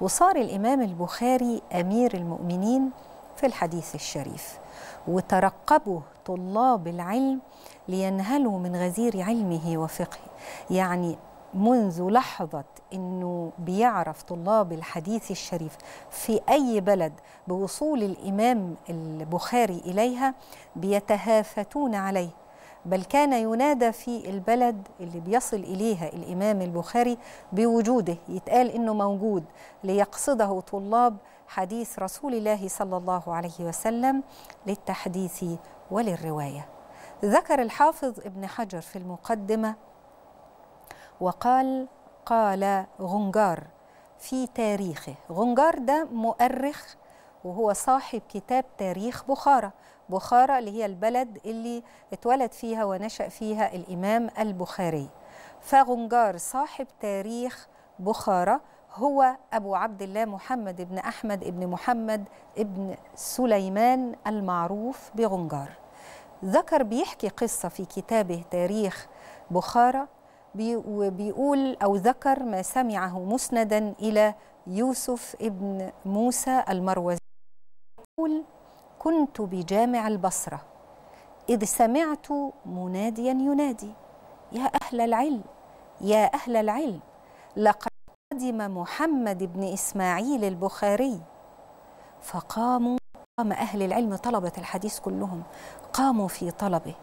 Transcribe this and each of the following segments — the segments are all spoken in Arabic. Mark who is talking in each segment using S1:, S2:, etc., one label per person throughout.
S1: وصار الإمام البخاري أمير المؤمنين في الحديث الشريف وترقبه طلاب العلم لينهلوا من غزير علمه وفقهه يعني منذ لحظة أنه بيعرف طلاب الحديث الشريف في أي بلد بوصول الإمام البخاري إليها بيتهافتون عليه بل كان ينادى في البلد اللي بيصل إليها الإمام البخاري بوجوده يتقال إنه موجود ليقصده طلاب حديث رسول الله صلى الله عليه وسلم للتحديث وللرواية ذكر الحافظ ابن حجر في المقدمة وقال قال غنجار في تاريخه غنجار ده مؤرخ وهو صاحب كتاب تاريخ بخارى بخارى اللي هي البلد اللي اتولد فيها ونشأ فيها الإمام البخاري فغنجار صاحب تاريخ بخارى هو أبو عبد الله محمد بن أحمد بن محمد بن سليمان المعروف بغنجار ذكر بيحكي قصة في كتابه تاريخ بخارى وبيقول أو ذكر ما سمعه مسندا إلى يوسف ابن موسى المروزي يقول كنت بجامع البصرة إذ سمعت مناديا ينادي يا أهل العلم يا أهل العلم لقد قدم محمد بن إسماعيل البخاري فقاموا قام أهل العلم طلبة الحديث كلهم قاموا في طلبه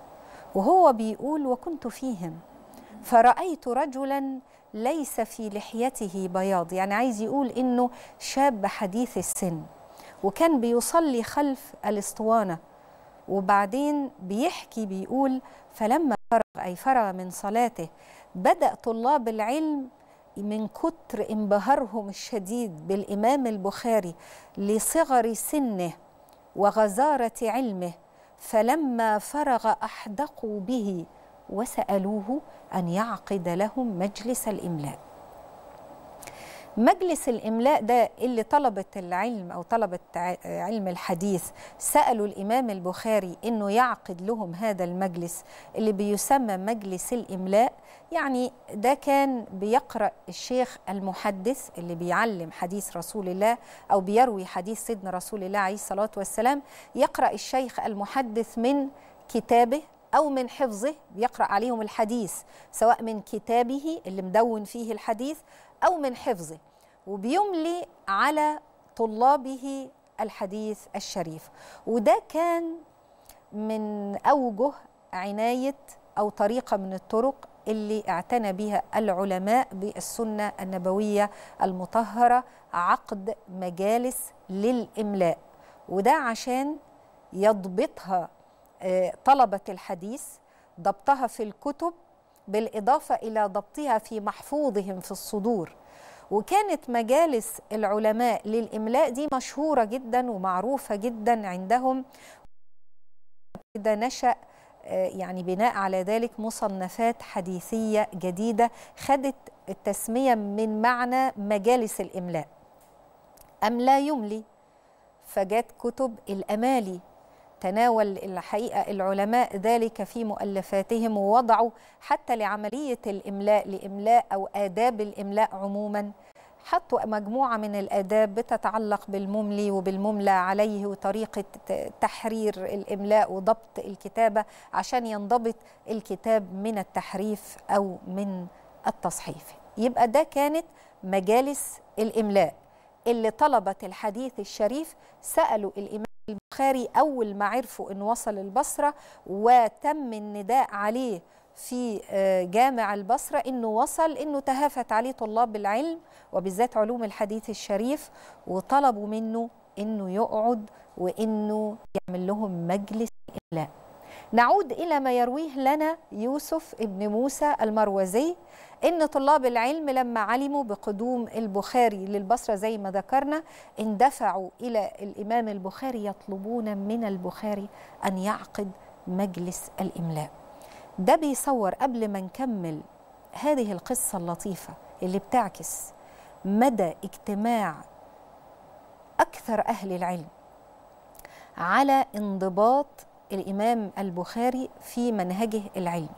S1: وهو بيقول وكنت فيهم فرأيت رجلا ليس في لحيته بياض يعني عايز يقول إنه شاب حديث السن وكان بيصلي خلف الاسطوانة وبعدين بيحكي بيقول فلما فرغ أي فرغ من صلاته بدأ طلاب العلم من كتر انبهارهم الشديد بالإمام البخاري لصغر سنه وغزارة علمه فلما فرغ أحدقوا به وسألوه أن يعقد لهم مجلس الإملاء مجلس الإملاء ده اللي طلبة العلم أو طلبة علم الحديث سألوا الإمام البخاري أنه يعقد لهم هذا المجلس اللي بيسمى مجلس الإملاء يعني ده كان بيقرأ الشيخ المحدث اللي بيعلم حديث رسول الله أو بيروي حديث سيدنا رسول الله عليه الصلاة والسلام يقرأ الشيخ المحدث من كتابه أو من حفظه بيقرأ عليهم الحديث سواء من كتابه اللي مدون فيه الحديث أو من حفظه وبيملي على طلابه الحديث الشريف وده كان من أوجه عناية أو طريقة من الطرق اللي اعتنى بها العلماء بالسنة النبوية المطهرة عقد مجالس للإملاء وده عشان يضبطها آه، طلبة الحديث ضبطها في الكتب بالإضافة إلى ضبطها في محفوظهم في الصدور وكانت مجالس العلماء للإملاء دي مشهورة جدا ومعروفة جدا عندهم كده نشأ آه، يعني بناء على ذلك مصنفات حديثية جديدة خدت التسمية من معنى مجالس الإملاء أم لا يملي فجت كتب الأمالي تناول الحقيقة العلماء ذلك في مؤلفاتهم ووضعوا حتى لعملية الإملاء لإملاء أو آداب الإملاء عموما حطوا مجموعة من الآداب بتتعلق بالمملي وبالمملى عليه وطريقة تحرير الإملاء وضبط الكتابة عشان ينضبط الكتاب من التحريف أو من التصحيف يبقى ده كانت مجالس الإملاء اللي طلبت الحديث الشريف سألوا الإمام البخاري أول ما عرفوا أنه وصل البصرة وتم النداء عليه في آه، جامع البصرة أنه وصل أنه تهافت عليه طلاب العلم وبالذات علوم الحديث الشريف وطلبوا منه أنه يقعد وأنه يعمل لهم مجلس إملاء نعود إلى ما يرويه لنا يوسف ابن موسى المروزي إن طلاب العلم لما علموا بقدوم البخاري للبصرة زي ما ذكرنا اندفعوا إلى الإمام البخاري يطلبون من البخاري أن يعقد مجلس الإملاء ده بيصور قبل ما نكمل هذه القصة اللطيفة اللي بتعكس مدى اجتماع أكثر أهل العلم على انضباط الإمام البخاري في منهجه العلمي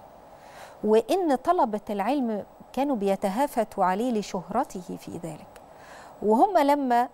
S1: وإن طلبة العلم كانوا بيتهافتوا عليه لشهرته في ذلك وهم لما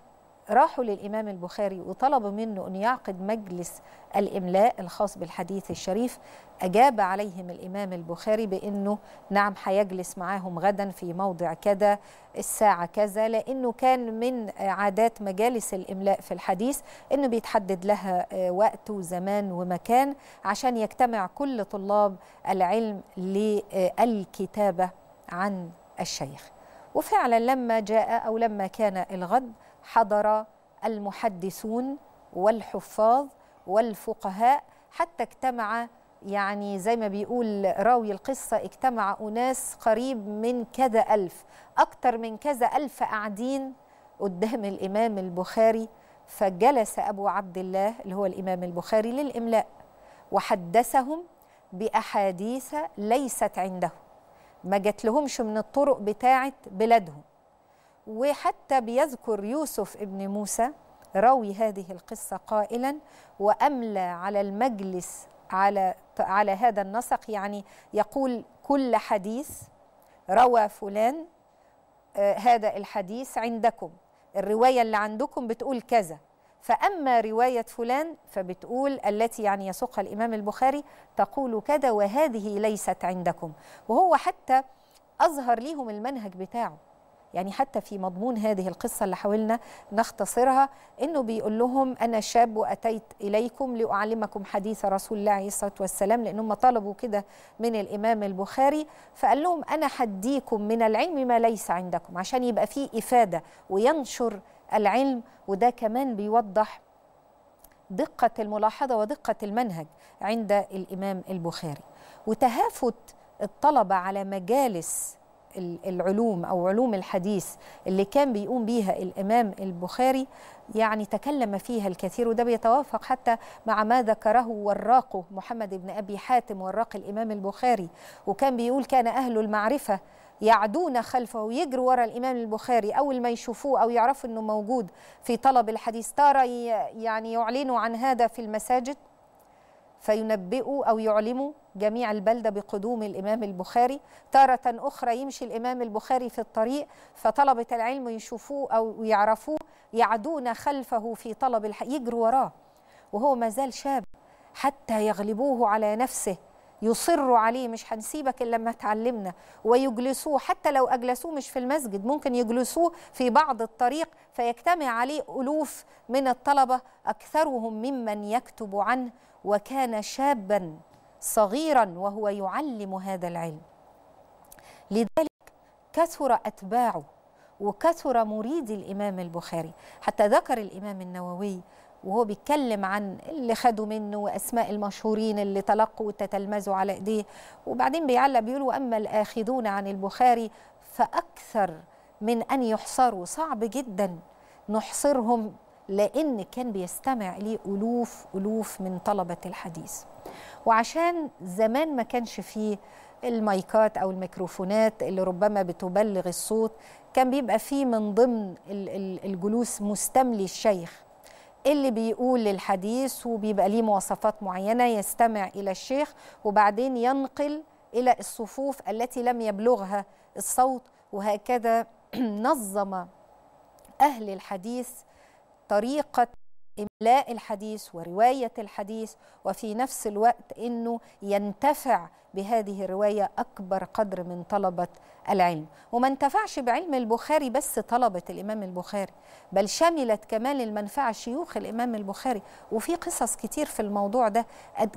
S1: راحوا للإمام البخاري وطلبوا منه أن يعقد مجلس الإملاء الخاص بالحديث الشريف أجاب عليهم الإمام البخاري بأنه نعم هيجلس معاهم غدا في موضع كذا الساعة كذا لأنه كان من عادات مجالس الإملاء في الحديث أنه بيتحدد لها آه، وقت وزمان ومكان عشان يجتمع كل طلاب العلم للكتابة عن الشيخ وفعلا لما جاء أو لما كان الغد حضر المحدثون والحفاظ والفقهاء حتى اجتمع يعني زي ما بيقول راوي القصة اجتمع أناس قريب من كذا ألف أكتر من كذا ألف قاعدين قدام الإمام البخاري فجلس أبو عبد الله اللي هو الإمام البخاري للإملاء وحدثهم بأحاديث ليست عنده ما جات لهمش من الطرق بتاعة بلادهم وحتى بيذكر يوسف ابن موسى روي هذه القصة قائلا وأملى على المجلس على على هذا النسق يعني يقول كل حديث روى فلان آه، هذا الحديث عندكم الرواية اللي عندكم بتقول كذا فأما رواية فلان فبتقول التي يعني يسوقها الإمام البخاري تقول كذا وهذه ليست عندكم وهو حتى أظهر ليهم المنهج بتاعه يعني حتى في مضمون هذه القصة اللي حاولنا نختصرها أنه بيقول لهم أنا شاب وأتيت إليكم لأعلمكم حديث رسول الله عليه الصلاة والسلام لأنهم طلبوا كده من الإمام البخاري فقال لهم أنا حديكم من العلم ما ليس عندكم عشان يبقى فيه إفادة وينشر العلم وده كمان بيوضح دقة الملاحظة ودقة المنهج عند الإمام البخاري وتهافت الطلبة على مجالس العلوم أو علوم الحديث اللي كان بيقوم بيها الإمام البخاري يعني تكلم فيها الكثير وده بيتوافق حتى مع ما ذكره وراقه محمد بن أبي حاتم وراق الإمام البخاري وكان بيقول كان أهل المعرفة يعدون خلفه ويجروا ورا الامام البخاري اول ما يشوفوه او يعرفوا انه موجود في طلب الحديث ترى يعني يعلنوا عن هذا في المساجد فينبئوا أو يعلموا جميع البلدة بقدوم الإمام البخاري تارة أخرى يمشي الإمام البخاري في الطريق فطلبة العلم يشوفوه أو يعرفوه يعدون خلفه في طلب الحق يجروا وراه وهو ما زال شاب حتى يغلبوه على نفسه يصروا عليه مش هنسيبك الا لما تعلمنا ويجلسوه حتى لو اجلسوه مش في المسجد ممكن يجلسوه في بعض الطريق فيجتمع عليه الوف من الطلبه اكثرهم ممن يكتب عنه وكان شابا صغيرا وهو يعلم هذا العلم لذلك كثر اتباعه وكثر مريد الامام البخاري حتى ذكر الامام النووي وهو بيتكلم عن اللي خدوا منه واسماء المشهورين اللي تلقوا وتتلمذوا على ايديه وبعدين بيعلق بيقول واما الاخذون عن البخاري فاكثر من ان يحصروا صعب جدا نحصرهم لان كان بيستمع ليه الوف الوف من طلبه الحديث وعشان زمان ما كانش فيه المايكات او الميكروفونات اللي ربما بتبلغ الصوت كان بيبقى فيه من ضمن الجلوس مستملي الشيخ اللي بيقول الحديث وبيبقى ليه مواصفات معينة يستمع إلى الشيخ وبعدين ينقل إلى الصفوف التي لم يبلغها الصوت وهكذا نظم أهل الحديث طريقة لا الحديث ورواية الحديث وفي نفس الوقت أنه ينتفع بهذه الرواية أكبر قدر من طلبة العلم وما انتفعش بعلم البخاري بس طلبة الإمام البخاري بل شملت كمان المنفعة شيوخ الإمام البخاري وفي قصص كتير في الموضوع ده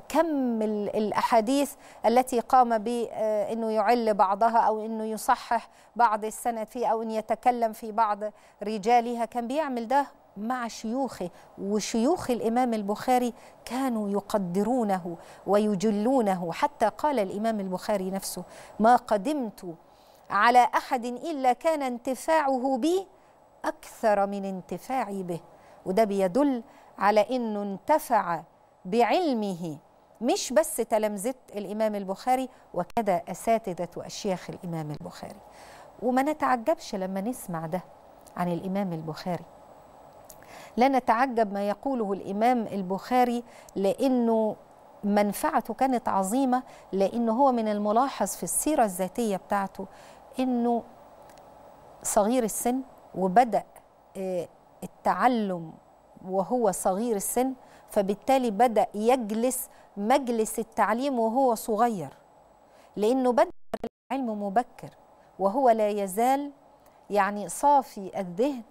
S1: كم الأحاديث التي قام بأنه آه، يعل بعضها أو أنه يصحح بعض السند فيه أو أن يتكلم في بعض رجالها كان بيعمل ده مع شيوخه وش شيوخ الإمام البخاري كانوا يقدرونه ويجلونه حتى قال الإمام البخاري نفسه ما قدمت على أحد إلا كان انتفاعه بي أكثر من انتفاعي به وده بيدل على أنه انتفع بعلمه مش بس تلامذة الإمام البخاري وكذا أساتذة وأشياخ الإمام البخاري وما نتعجبش لما نسمع ده عن الإمام البخاري لا نتعجب ما يقوله الإمام البخاري لأنه منفعته كانت عظيمة لأنه هو من الملاحظ في السيرة الذاتية بتاعته أنه صغير السن وبدأ آه، التعلم وهو صغير السن فبالتالي بدأ يجلس مجلس التعليم وهو صغير لأنه بدأ العلم مبكر وهو لا يزال يعني صافي الذهن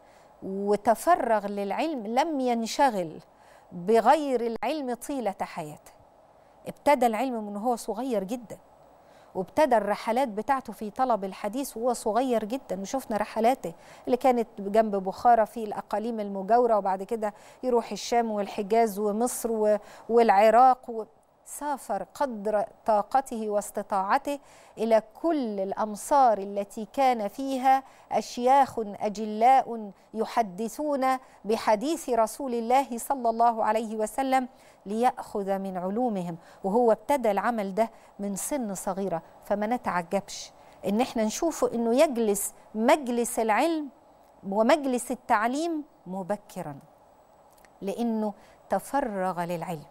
S1: وتفرغ للعلم لم ينشغل بغير العلم طيلة حياته ابتدى العلم من هو صغير جدا وابتدى الرحلات بتاعته في طلب الحديث وهو صغير جدا وشفنا رحلاته اللي كانت جنب بخارى في الأقاليم المجاورة وبعد كده يروح الشام والحجاز ومصر والعراق سافر قدر طاقته واستطاعته الى كل الامصار التي كان فيها اشياخ اجلاء يحدثون بحديث رسول الله صلى الله عليه وسلم لياخذ من علومهم وهو ابتدى العمل ده من سن صغيره فما نتعجبش ان احنا نشوفه انه يجلس مجلس العلم ومجلس التعليم مبكرا لانه تفرغ للعلم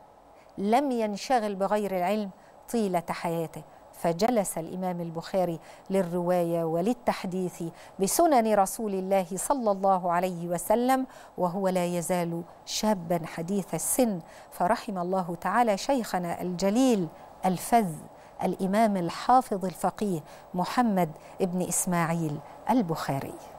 S1: لم ينشغل بغير العلم طيلة حياته فجلس الإمام البخاري للرواية وللتحديث بسنن رسول الله صلى الله عليه وسلم وهو لا يزال شابا حديث السن فرحم الله تعالى شيخنا الجليل الفذ الإمام الحافظ الفقيه محمد بن إسماعيل البخاري